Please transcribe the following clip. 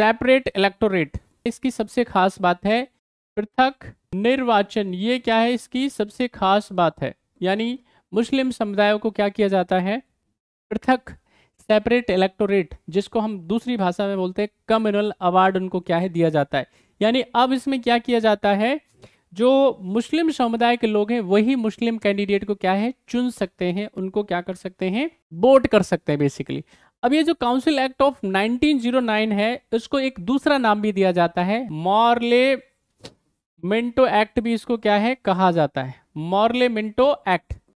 separate electorate इसकी सबसे खास बात है पृथक निर्वाचन ये क्या है इसकी सबसे खास बात है यानी मुस्लिम समुदायों को क्या किया जाता है पृथक सेपरेट इलेक्टोरेट जिसको हम दूसरी भाषा में बोलते हैं कम्युनल अवार्ड उनको क्या है दिया जाता है यानी अब इसमें क्या किया जाता है जो मुस्लिम समुदाय के लोग हैं वही मुस्लिम कैंडिडेट को क्या है चुन सकते हैं उनको क्या कर सकते हैं वोट कर सकते हैं बेसिकली अब ये जो काउंसिल एक्ट ऑफ 1909 है इसको एक दूसरा नाम भी दिया जाता है मॉर्ले मिंटो एक्ट भी इसको क्या है कहा जाता है मॉर्ले मिंटो एक्ट